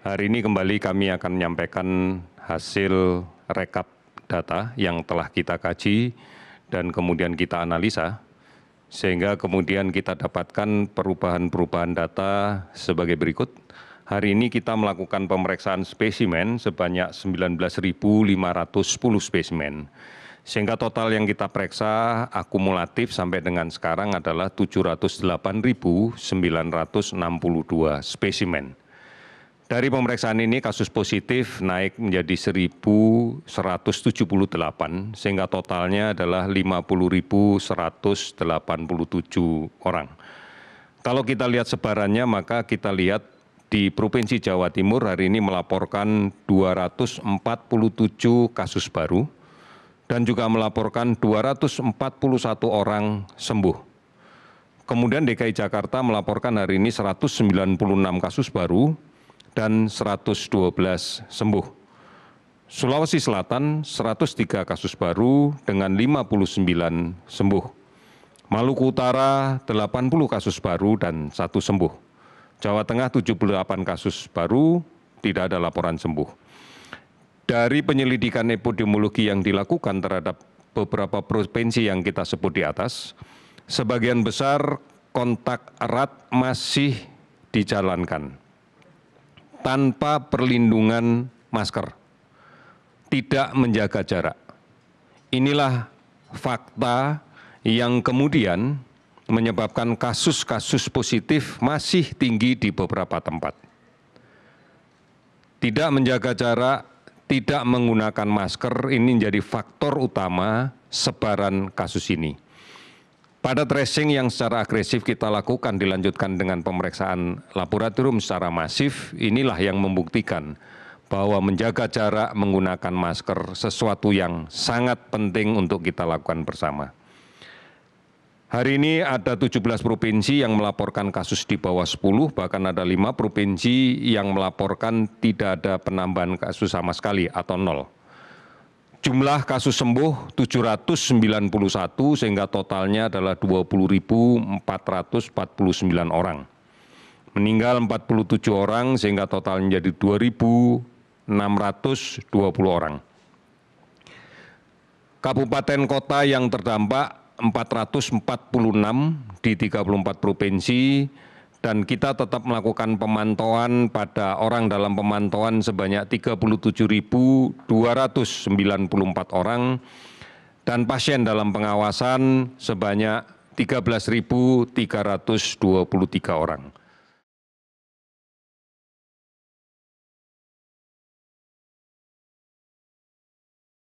Hari ini kembali kami akan menyampaikan hasil rekap data yang telah kita kaji dan kemudian kita analisa, sehingga kemudian kita dapatkan perubahan-perubahan data sebagai berikut. Hari ini kita melakukan pemeriksaan spesimen sebanyak 19.510 spesimen. Sehingga total yang kita periksa akumulatif sampai dengan sekarang adalah 708.962 spesimen dari pemeriksaan ini kasus positif naik menjadi 1.178 tujuh puluh delapan sehingga totalnya adalah lima puluh delapan puluh tujuh orang. Kalau kita lihat sebarannya maka kita lihat di Provinsi Jawa Timur hari ini melaporkan 247 kasus baru dan juga melaporkan 241 orang sembuh. Kemudian DKI Jakarta melaporkan hari ini 196 kasus baru dan 112 sembuh. Sulawesi Selatan 103 kasus baru dengan 59 sembuh. Maluku Utara 80 kasus baru dan 1 sembuh. Jawa Tengah 78 kasus baru, tidak ada laporan sembuh. Dari penyelidikan epidemiologi yang dilakukan terhadap beberapa provinsi yang kita sebut di atas, sebagian besar kontak erat masih dijalankan tanpa perlindungan masker, tidak menjaga jarak. Inilah fakta yang kemudian menyebabkan kasus-kasus positif masih tinggi di beberapa tempat. Tidak menjaga jarak, tidak menggunakan masker ini menjadi faktor utama sebaran kasus ini. Pada tracing yang secara agresif kita lakukan dilanjutkan dengan pemeriksaan laboratorium secara masif, inilah yang membuktikan bahwa menjaga jarak menggunakan masker sesuatu yang sangat penting untuk kita lakukan bersama. Hari ini ada 17 provinsi yang melaporkan kasus di bawah 10, bahkan ada 5 provinsi yang melaporkan tidak ada penambahan kasus sama sekali atau nol jumlah kasus sembuh 791 sehingga totalnya adalah 20.449 orang. Meninggal 47 orang sehingga total menjadi 2.620 orang. Kabupaten kota yang terdampak 446 di 34 provinsi, dan kita tetap melakukan pemantauan pada orang dalam pemantauan sebanyak 37.294 orang dan pasien dalam pengawasan sebanyak 13.323 orang.